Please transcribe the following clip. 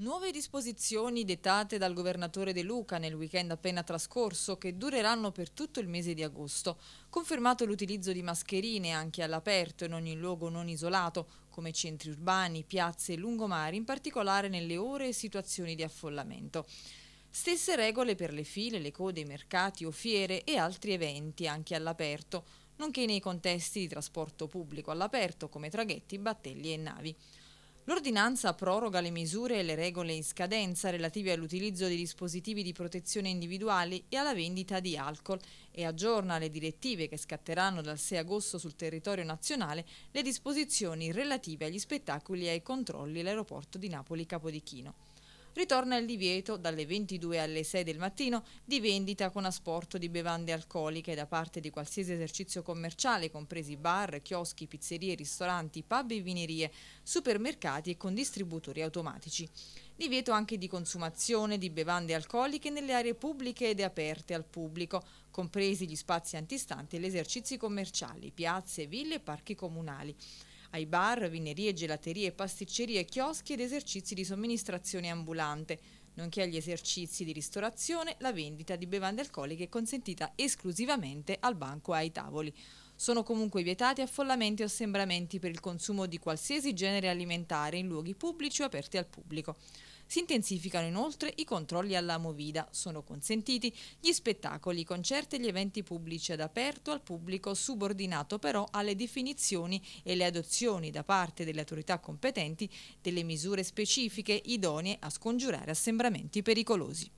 Nuove disposizioni dettate dal governatore De Luca nel weekend appena trascorso che dureranno per tutto il mese di agosto. Confermato l'utilizzo di mascherine anche all'aperto in ogni luogo non isolato, come centri urbani, piazze e lungomari, in particolare nelle ore e situazioni di affollamento. Stesse regole per le file, le code, i mercati o fiere e altri eventi anche all'aperto, nonché nei contesti di trasporto pubblico all'aperto come traghetti, battelli e navi. L'ordinanza proroga le misure e le regole in scadenza relative all'utilizzo di dispositivi di protezione individuali e alla vendita di alcol e aggiorna le direttive che scatteranno dal 6 agosto sul territorio nazionale le disposizioni relative agli spettacoli e ai controlli all'aeroporto di Napoli Capodichino ritorna il divieto dalle 22 alle 6 del mattino di vendita con asporto di bevande alcoliche da parte di qualsiasi esercizio commerciale, compresi bar, chioschi, pizzerie, ristoranti, pub e vinerie, supermercati e con distributori automatici. Divieto anche di consumazione di bevande alcoliche nelle aree pubbliche ed aperte al pubblico, compresi gli spazi antistanti e gli esercizi commerciali, piazze, ville e parchi comunali ai bar, vinerie, gelaterie, pasticcerie, chioschi ed esercizi di somministrazione ambulante, nonché agli esercizi di ristorazione, la vendita di bevande alcoliche è consentita esclusivamente al banco e ai tavoli. Sono comunque vietati affollamenti o assembramenti per il consumo di qualsiasi genere alimentare in luoghi pubblici o aperti al pubblico. Si intensificano inoltre i controlli alla movida. Sono consentiti gli spettacoli, i concerti e gli eventi pubblici ad aperto al pubblico, subordinato però alle definizioni e le adozioni da parte delle autorità competenti delle misure specifiche idonee a scongiurare assembramenti pericolosi.